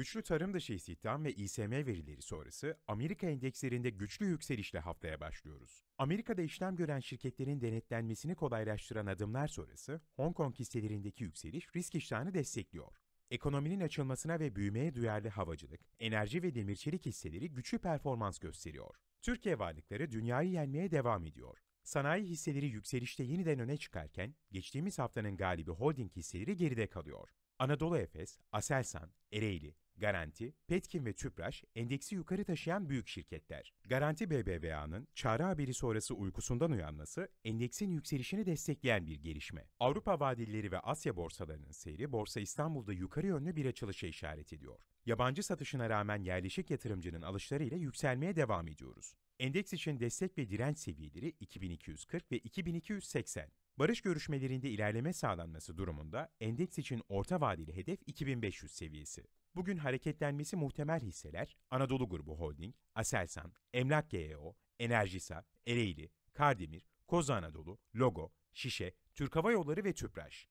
Güçlü tarım dışı istihdam ve İSM verileri sonrası Amerika endekslerinde güçlü yükselişle haftaya başlıyoruz. Amerika'da işlem gören şirketlerin denetlenmesini kolaylaştıran adımlar sonrası Hong Kong hisselerindeki yükseliş risk iştahını destekliyor. Ekonominin açılmasına ve büyümeye duyarlı havacılık, enerji ve demirçelik hisseleri güçlü performans gösteriyor. Türkiye varlıkları dünyayı yenmeye devam ediyor. Sanayi hisseleri yükselişte yeniden öne çıkarken, geçtiğimiz haftanın galibi holding hisseleri geride kalıyor. Anadolu Efes, Aselsan, Ereğli, Garanti, Petkim ve Tüpraş endeksi yukarı taşıyan büyük şirketler. Garanti BBVA'nın çağrı haberi sonrası uykusundan uyanması endeksin yükselişini destekleyen bir gelişme. Avrupa vadilleri ve Asya borsalarının seyri Borsa İstanbul'da yukarı yönlü bir açılışa işaret ediyor. Yabancı satışına rağmen yerleşik yatırımcının alışlarıyla yükselmeye devam ediyoruz. Endeks için destek ve direnç seviyeleri 2240 ve 2280. Barış görüşmelerinde ilerleme sağlanması durumunda endeks için orta vadeli hedef 2500 seviyesi. Bugün hareketlenmesi muhtemel hisseler Anadolu Grubu Holding, Aselsan, Emlak GEO, Enerjisa, Ereğli, Kardemir, Koza Anadolu, Logo, Şişe, Türk Hava Yolları ve Tüpraş.